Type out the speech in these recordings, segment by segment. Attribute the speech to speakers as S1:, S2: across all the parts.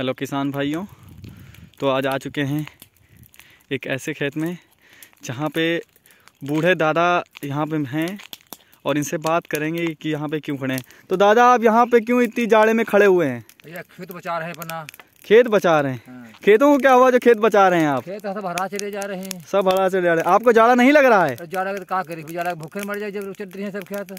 S1: Hello किसान भाइयों तो आज आ चुके हैं एक ऐसे खेत में जहाँ पे बूढ़े दादा यहाँ पे हैं और इनसे बात करेंगे कि यहाँ पे क्यों खड़े हैं तो दादा आप यहाँ पे क्यों इतनी जाड़े में खड़े हुए हैं
S2: भैया खेत बचा रहे बना
S1: खेत बचा रहे हैं हाँ। खेतों को क्या हुआ जो खेत बचा रहे हैं आप
S2: खेत सब हरा चले जा रहे हैं
S1: सब हरा चले जा रहे हैं आपको जाड़ा नहीं लग रहा है
S2: जाड़ा क्या करे जाड़ा भूखे मर जाए जब चल रही है सब खेत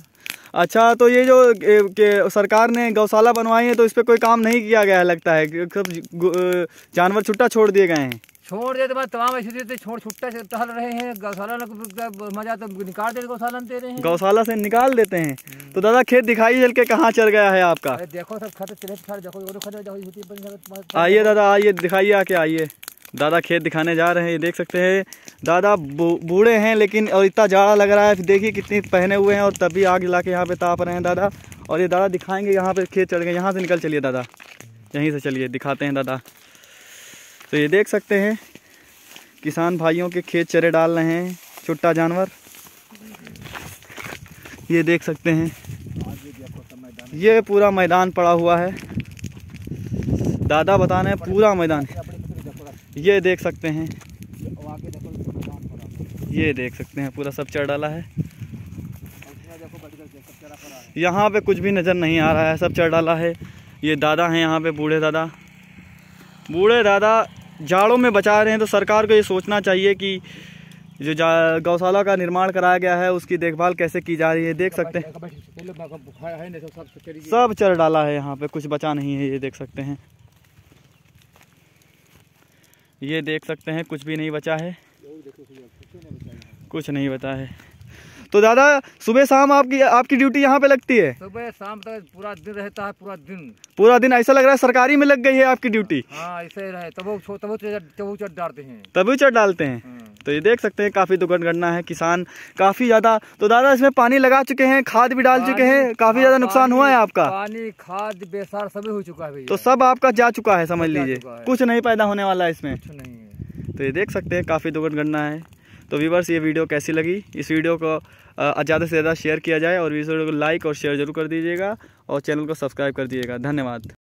S1: अच्छा तो ये जो के, के, सरकार ने गौशाला बनवाई है तो इस पर कोई काम नहीं किया गया लगता है सब जानवर छुट्टा छोड़ दिए गए हैं
S2: छोड़ दे तो मैं तमाम ऐसी देते छोड़ छुट्टा से टहल रहे हैं गौशाला मजा तो निकाल देते गौशाला दे रहे हैं गौशाला
S1: से निकाल देते हैं तो दादा खेत दिखाई चल के कहाँ चल गया है आपका
S2: देखो सब खत
S1: तो आइए दादा आइए दिखाइए आके आइए दादा खेत दिखाने जा रहे हैं ये देख सकते हैं दादा बूढ़े हैं लेकिन और इतना जाड़ा लग रहा है तो देखिए कितने पहने हुए हैं और तभी आग जला के यहाँ पे ताप रहे हैं दादा और ये दादा दिखाएंगे यहाँ पे खेत चल गए यहाँ से निकल चलिए दादा यहीं से चलिए दिखाते हैं दादा तो ये देख सकते हैं किसान भाइयों के खेत चरे डाल रहे हैं छुट्टा जानवर ये देख सकते हैं ये पूरा मैदान पड़ा हुआ है दादा बता रहे हैं पूरा मैदान ये देख सकते हैं ये देख सकते हैं पूरा सब चढ़ डाला है यहाँ पे कुछ भी नज़र नहीं आ रहा है सब चढ़ डाला है ये दादा हैं यहाँ पे बूढ़े दादा बूढ़े दादा जाड़ों में बचा रहे हैं तो सरकार को ये सोचना चाहिए कि जो गौशाला का निर्माण कराया गया है उसकी देखभाल कैसे की जा रही है देख सकते हैं सब चर डाला है यहाँ पे कुछ बचा नहीं है ये देख सकते हैं ये देख सकते हैं कुछ भी नहीं बचा है कुछ नहीं बचा है तो दादा सुबह शाम आपकी आपकी ड्यूटी यहाँ पे लगती है
S2: सुबह शाम तक पूरा दिन रहता है पूरा दिन
S1: पूरा दिन ऐसा लग रहा है सरकारी में लग गई है आपकी ड्यूटी
S2: हाँ, डालते हैं
S1: तभी चट डालते हैं हाँ। तो ये देख सकते हैं काफ़ी दुर्घटना है किसान काफ़ी ज़्यादा तो दादा इसमें पानी लगा चुके हैं खाद भी डाल चुके हैं काफ़ी हाँ, ज़्यादा नुकसान हुआ है आपका
S2: पानी खाद बेसार सभी हो चुका है तो
S1: सब आपका जा चुका है समझ लीजिए कुछ नहीं पैदा होने वाला है इसमें तो ये देख सकते हैं काफ़ी दुर्घटना है तो वीवर्स ये वीडियो कैसी लगी इस वीडियो को ज़्यादा से ज़्यादा शेयर किया जाए और वीडियो को लाइक और शेयर जरूर कर दीजिएगा और चैनल को सब्सक्राइब कर दीजिएगा धन्यवाद